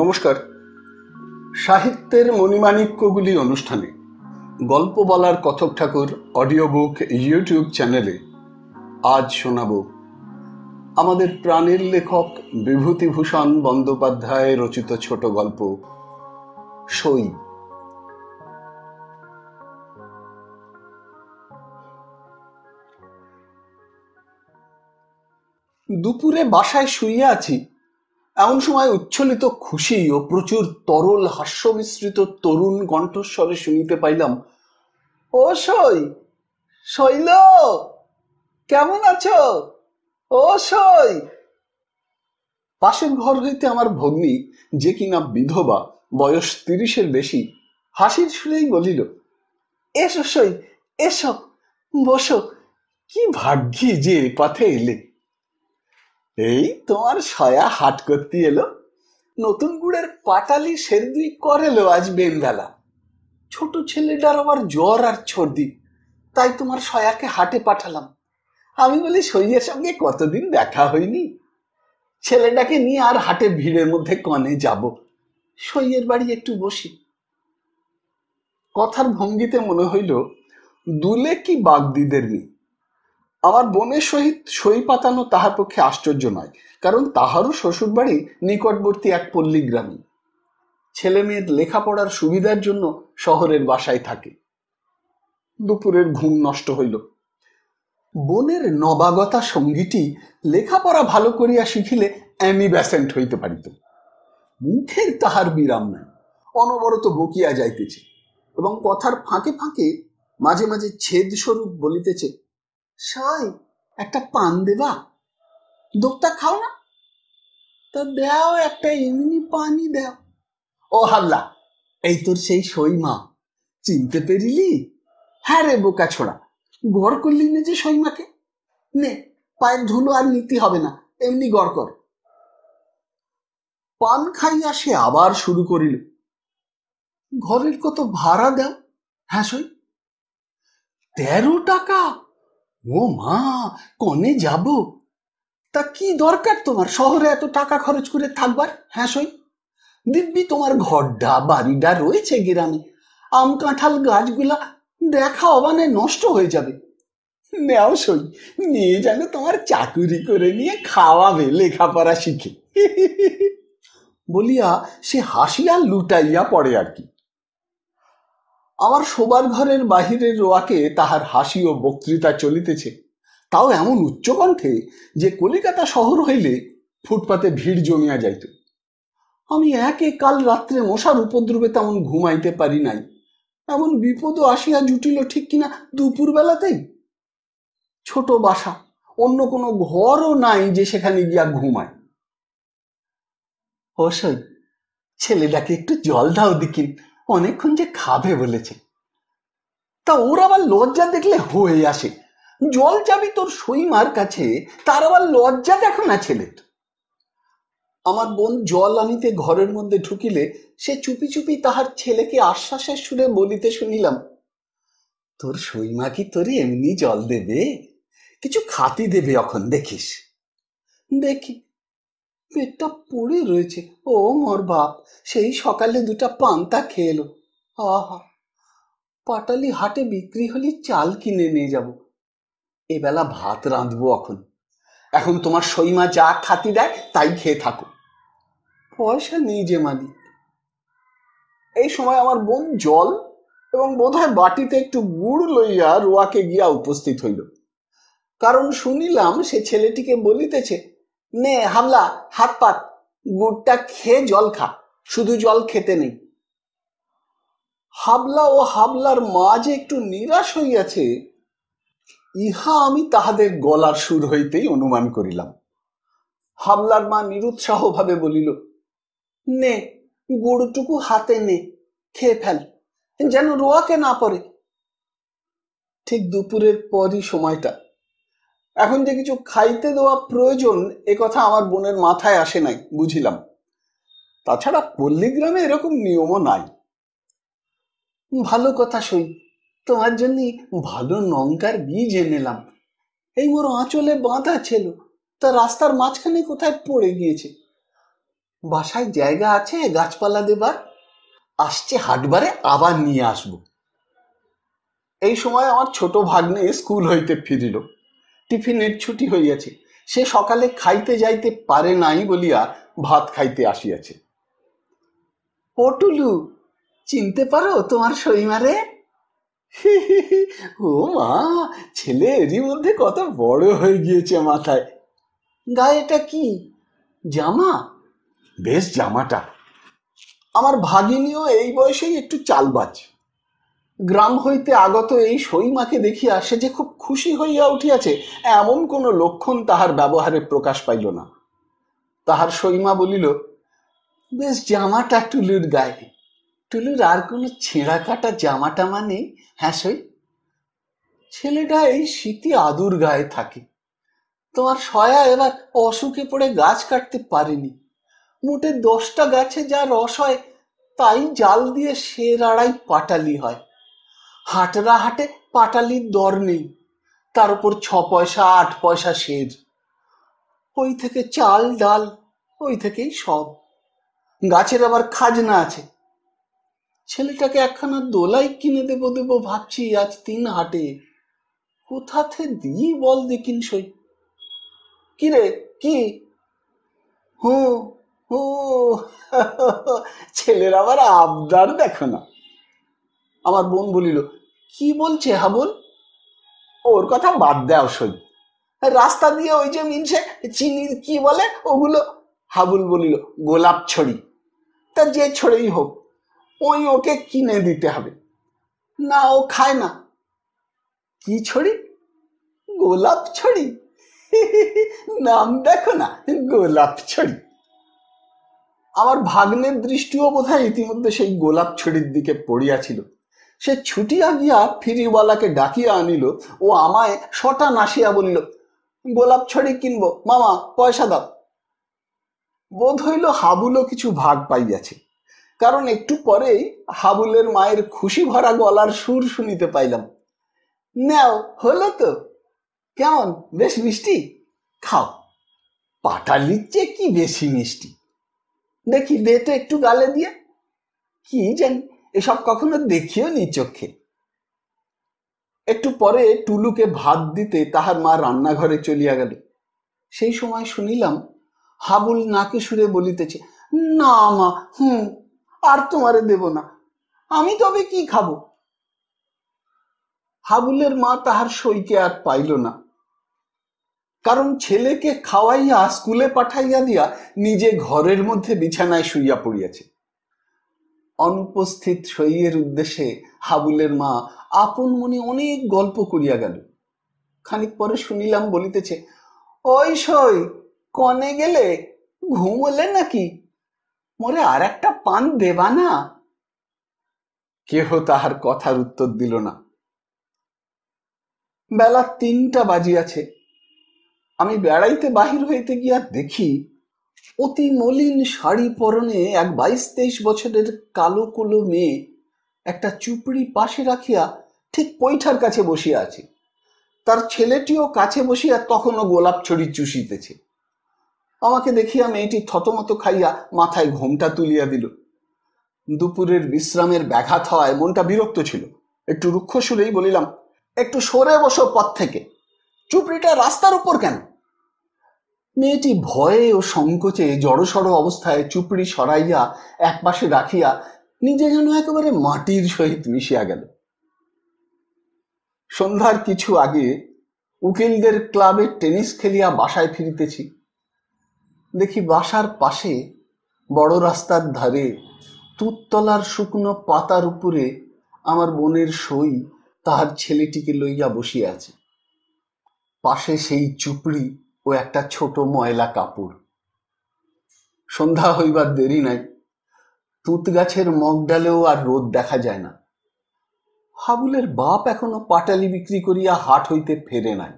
নমস্কার সাহিত্যের মণিমাণিক্যগুলি অনুষ্ঠানে গল্প বলার কথক ঠাকুর অডিও বুক ইউটিউব চ্যানেলে আজ শোনাব আমাদের প্রাণের লেখক বিভূতিভূষণ বন্দ্যোপাধ্যায় রচিত ছোট গল্প সই দুপুরে বাসায় শুয়ে আছি এমন সময় উচ্ছ্বলিত খুশি ও প্রচুর তরল হাস্য মিশ্রিত তরুণ কণ্ঠস্বরে শুনিতে পাইলাম ও সই শৈল কেমন আছো ও সই পাশের ঘর হইতে আমার ভগ্নী যে কিনা বিধবা বয়স তিরিশের বেশি হাসির সুরেই বলিল এসো সই এসো বসো কি ভাগ্যি যে পথে এলে এই তোমার সয়া হাট করতে এলো নতুন গুড়ের পাটালি সেরদুই করেলো আজ বেনবেলা ছোট ছেলেটার আবার জ্বর আর ছর্দি তাই তোমার সয়াকে হাটে পাঠালাম আমি বলি সইয়ের সঙ্গে কতদিন দেখা হয়নি ছেলেটাকে নিয়ে আর হাটে ভিড়ের মধ্যে কনে যাব সইয়ের বাড়ি একটু বসি কথার ভঙ্গিতে মনে হইল দুলে কি বাগদিদের মেয়ে আমার বোনের সহিত সই পাতানো তাহার পক্ষে আশ্চর্য নয় কারণ তাহারও শ্বশুরবাড়ি নিকটবর্তী এক পল্লী গ্রামে ছেলে মেয়ের লেখাপড়ার সুবিধার জন্য শহরের বাসায় থাকে দুপুরের ঘুম নষ্ট হইল বোনের নবাগতা সঙ্গীটি লেখাপড়া ভালো করিয়া শিখিলে ব্যাসেন্ট হইতে পারিত মুখের তাহার বিরাম নাই অনবরত বকিয়া যাইতেছে এবং কথার ফাঁকে ফাঁকে মাঝে মাঝে ছেদস্বরূপ বলিতেছে সাই একটা পান দেবা দোকটা খাও না তো দেও একটা এমনি পানি দেও ও হাল্লা এই তোর সেই সই মা চিনতে পেরিলি হ্যাঁ রে বোকা ছোড়া ঘর করলি না যে সইমাকে নে পায়ের ধুলো আর নিতে হবে না এমনি গড় কর পান খাইয়া সে আবার শুরু করিল ঘরের কত ভাড়া দেও হ্যাঁ সই তেরো টাকা ও মা কনে যাব তা কি দরকার তোমার শহরে এত টাকা খরচ করে থাকবার হ্যাঁ সই দিব্যি তোমার ঘরডা বাড়িডা রয়েছে গ্রামে আম কাঁঠাল গাছগুলা দেখা অবানে নষ্ট হয়ে যাবে নেও সই নিয়ে যেন তোমার চাকুরি করে নিয়ে খাওয়াবে লেখাপড়া শিখে বলিয়া সে হাসিয়া লুটাইয়া পড়ে আর কি আমার শোবার ঘরের বাহিরের রোয়াকে তাহার হাসি ও বক্তৃতা চলিতেছে তাও এমন উচ্চকণ্ঠে যে কলিকাতা শহর হইলে ফুটপাতে ভিড় জমিয়া যাইত আমি একে কাল রাত্রে মশার উপদ্রবে তেমন ঘুমাইতে পারি নাই এমন বিপদও আসিয়া জুটিল ঠিক কিনা দুপুরবেলাতেই ছোট বাসা অন্য কোনো ঘরও নাই যে সেখানে গিয়া ঘুমায় অবশ্যই ছেলেটাকে একটু জল দাও দিকিন অনেকক্ষণ যে খাবে বলেছে তা ওর আবার লজ্জা দেখলে হয়ে আসে জল যাবি তোর সইমার কাছে তার আবার লজ্জা দেখো না ছেলের আমার বোন জল আনিতে ঘরের মধ্যে ঢুকিলে সে চুপি চুপি তাহার ছেলেকে আশ্বাসের সুরে বলিতে শুনিলাম তোর সইমা কি তোর এমনি জল দেবে কিছু খাতি দেবে এখন দেখিস দেখি পেটটা পড়ে রয়েছে ও মোর বাপ সেই সকালে দুটা পান্তা খেয়ে এলো আহা পাটালি হাটে বিক্রি হলে চাল কিনে নিয়ে যাব এবেলা ভাত রাঁধবো এখন এখন তোমার সইমা যা খাতি দেয় তাই খেয়ে থাকো পয়সা নেই যে মালিক এই সময় আমার বোন জল এবং বোধহয় বাটিতে একটু গুড় লইয়া রোয়াকে গিয়া উপস্থিত হইল কারণ শুনিলাম সে ছেলেটিকে বলিতেছে নে হামলা হাত পাত গুড়টা খেয়ে জল খা শুধু জল খেতে নেই হাবলা ও হাবলার মা যে একটু নিরাশ হইয়াছে ইহা আমি তাহাদের গলার সুর হইতেই অনুমান করিলাম হাবলার মা নিরুৎসাহ ভাবে বলিল নে গুড়টুকু হাতে নে খেয়ে ফেল যেন রোয়াকে না পড়ে ঠিক দুপুরের পরই সময়টা এখন যে কিছু খাইতে দেওয়া প্রয়োজন এ কথা আমার বোনের মাথায় আসে নাই বুঝিলাম তাছাড়া পল্লীগ্রামে এরকম নিয়মও নাই ভালো কথা শুন তোমার জন্য ভালো লঙ্কার বীজ এনেলাম এই মোর আঁচলে বাঁধা ছিল তা রাস্তার মাঝখানে কোথায় পড়ে গিয়েছে বাসায় জায়গা আছে গাছপালা দেবার আসছে হাটবারে আবার নিয়ে আসব এই সময় আমার ছোট ভাগ্নে স্কুল হইতে ফিরিল টিফিনের ছুটি হইয়াছে সে সকালে খাইতে যাইতে পারে নাই বলিয়া ভাত খাইতে আসিয়াছে ও টুলু চিনতে পারো তোমার সইমারে ও মা ছেলে এরই মধ্যে কত বড় হয়ে গিয়েছে মাথায় গায়েটা কি জামা বেশ জামাটা আমার ভাগিনীও এই বয়সেই একটু চালবাজ গ্রাম হইতে আগত এই সইমাকে দেখিয়া সে যে খুব খুশি হইয়া উঠিয়াছে এমন কোনো লক্ষণ তাহার ব্যবহারে প্রকাশ পাইল না তাহার সইমা বলিল বেশ জামাটা টুলুর গায়ে টুলুর আর কোনো ছেঁড়া কাটা জামাটা মানে হ্যাঁ সই ছেলেটা এই শীতি আদুর গায়ে থাকে তোমার সয়া এবার অসুখে পড়ে গাছ কাটতে পারেনি মোটে দশটা গাছে যা রস হয় তাই জাল দিয়ে সে রাড়াই পাটালি হয় হাটরা হাটে পাটালির দর নেই তার উপর ছ পয়সা আট পয়সা সের ওই থেকে চাল ডাল ওই থেকেই সব গাছের আবার খাজনা আছে ছেলেটাকে একখানা দোলাই কিনে দেব দেব ভাবছি আজ তিন হাটে কোথাতে দিই বল দেখিন সই কিরে কি হু হু ছেলের আবার আবদার দেখো না আমার বোন বলিল কি বলছে হাবুল ওর কথা বাদ দেও সই রাস্তা দিয়ে ওই যে মিনছে চিনির কি বলে ওগুলো হাবুল বলিল গোলাপ ছড়ি তা যে ছড়েই হোক ওই ওকে কিনে দিতে হবে না ও খায় না কি ছড়ি গোলাপ ছড়ি নাম দেখো না গোলাপ ছড়ি আমার ভাগ্নের দৃষ্টিও বোধহয় ইতিমধ্যে সেই গোলাপ ছড়ির দিকে পড়িয়াছিল সে ছুটিয়া গিয়া ফিরিওয়ালাকে ডাকিয়া আনিল ও আমায় শটা নাসিয়া বলিল গোলাপ ছড়ি কিনব মামা পয়সা দাও বোধ হইল হাবুলও কিছু ভাগ পাইয়াছে কারণ একটু পরেই হাবুলের মায়ের খুশি ভরা গলার সুর শুনিতে পাইলাম নাও হলো তো কেমন বেশ মিষ্টি খাও পাটালির চেয়ে কি বেশি মিষ্টি দেখি বেটে একটু গালে দিয়ে কি জানি এসব কখনো দেখিও নি চোখে একটু পরে টুলুকে ভাত দিতে তাহার মা রান্নাঘরে চলিয়া গেল সেই সময় শুনিলাম হাবুল নাকে সুরে বলিতেছে না মা হুম আর তোমারে দেব না আমি তবে কি খাবো হাবুলের মা তাহার সইকে আর পাইল না কারণ ছেলেকে খাওয়াইয়া স্কুলে পাঠাইয়া দিয়া নিজে ঘরের মধ্যে বিছানায় শুইয়া পড়িয়াছে অনুপস্থিত সইয়ের উদ্দেশ্যে হাবুলের মা আপন মনে অনেক গল্প করিয়া গেল খানিক পরে শুনিলাম বলিতেছে ওই সই কনে গেলে ঘুমলে নাকি মরে আর একটা পান দেবা না কেহ তাহার কথার উত্তর দিল না বেলা তিনটা বাজিয়াছে আমি বেড়াইতে বাহির হইতে গিয়া দেখি অতি মলিন শাড়ি পরনে এক বাইশ তেইশ বছরের কালো কুলো মেয়ে একটা চুপড়ি পাশে রাখিয়া ঠিক পৈঠার কাছে বসিয়া আছে তার ছেলেটিও কাছে বসিয়া তখনও গোলাপ ছড়ি চুষিতেছে আমাকে দেখিয়া মেয়েটি থতমত খাইয়া মাথায় ঘোমটা তুলিয়া দিল দুপুরের বিশ্রামের ব্যাঘাত হওয়ায় মনটা বিরক্ত ছিল একটু রুক্ষ সুরেই বলিলাম একটু সরে বসো পথ থেকে চুপড়িটা রাস্তার উপর কেন মেয়েটি ভয়ে ও সংকোচে জড়সড় অবস্থায় চুপড়ি সরাইয়া এক পাশে রাখিয়া নিজে যেন একেবারে মাটির সহিত মিশিয়া গেল সন্ধ্যার কিছু আগে উকিলদের ক্লাবে টেনিস খেলিয়া বাসায় ফিরিতেছি দেখি বাসার পাশে বড় রাস্তার ধারে তুততলার শুকনো পাতার উপরে আমার বোনের সই তাহার ছেলেটিকে লইয়া বসিয়া আছে পাশে সেই চুপড়ি ও একটা ছোট ময়লা কাপড় সন্ধ্যা হইবার দেরি নাই তুত গাছের মগ ডালেও আর রোদ দেখা যায় না হাবুলের বাপ এখনো পাটালি বিক্রি করিয়া হাট হইতে ফেরে নাই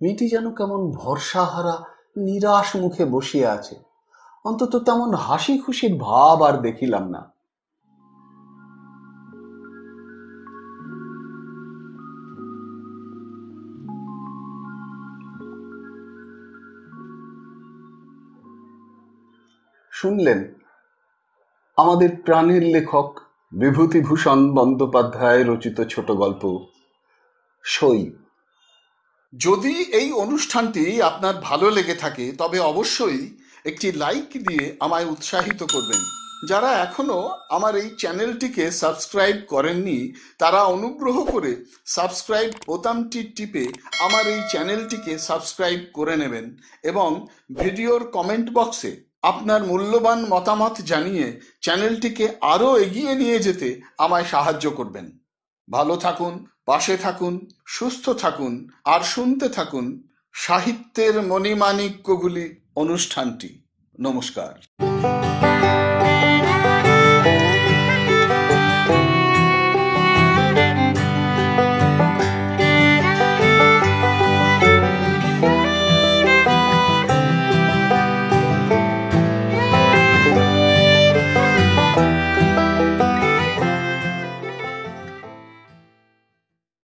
মেয়েটি যেন কেমন ভরসাহারা নিরাশ মুখে বসিয়া আছে অন্তত তেমন হাসি খুশির ভাব আর দেখিলাম না শুনলেন আমাদের প্রাণের লেখক বিভূতিভূষণ বন্দ্যোপাধ্যায় রচিত ছোট গল্প সই যদি এই অনুষ্ঠানটি আপনার ভালো লেগে থাকে তবে অবশ্যই একটি লাইক দিয়ে আমায় উৎসাহিত করবেন যারা এখনো আমার এই চ্যানেলটিকে সাবস্ক্রাইব করেননি তারা অনুগ্রহ করে সাবস্ক্রাইব বোতামটি টিপে আমার এই চ্যানেলটিকে সাবস্ক্রাইব করে নেবেন এবং ভিডিওর কমেন্ট বক্সে আপনার মূল্যবান মতামত জানিয়ে চ্যানেলটিকে আরও এগিয়ে নিয়ে যেতে আমায় সাহায্য করবেন ভালো থাকুন পাশে থাকুন সুস্থ থাকুন আর শুনতে থাকুন সাহিত্যের মণিমাণিক্যগুলি অনুষ্ঠানটি নমস্কার